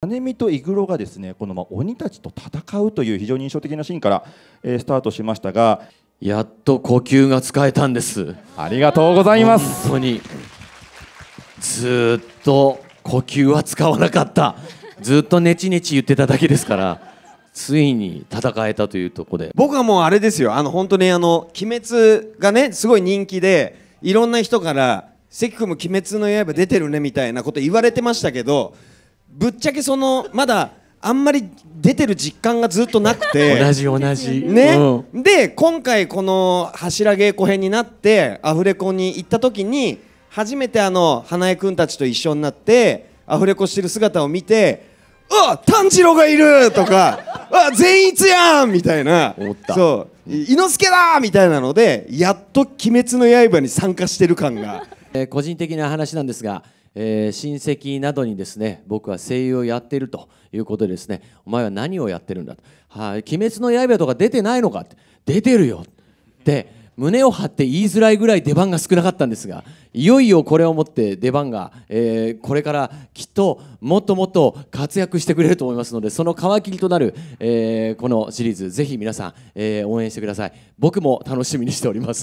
金見とイグロがですねこのま鬼たちと戦うという非常に印象的なシーンから、えスタートしましたがやっと呼吸が使えたんですありがとうございます本当にずっと呼吸は使わなかったずっとネチネチ言ってただけですからついに戦えたというとこで僕はもうあれですよあの本当にあの「鬼滅」がねすごい人気でいろんな人から「関君も鬼滅の刃出てるね」みたいなこと言われてましたけどぶっちゃけそのまだあんまり出てる実感がずっとなくて同じ同じね、うん、で今回この柱稽古編になってアフレコに行った時に初めてあの花江君たちと一緒になってアフレコしてる姿を見て「あ炭治郎がいる!」とか「あ善逸やん!」みたいなそう伊之助だみたいなのでやっと「鬼滅の刃」に参加してる感が、えー、個人的な話なんですがえー、親戚などにですね僕は声優をやっているということでですねお前は何をやってるんだと「はあ、鬼滅の刃」とか出てないのかって出てるよって胸を張って言いづらいぐらい出番が少なかったんですがいよいよこれをもって出番が、えー、これからきっともっともっと活躍してくれると思いますのでその皮切りとなる、えー、このシリーズぜひ皆さん、え応援してください僕も楽しみにしております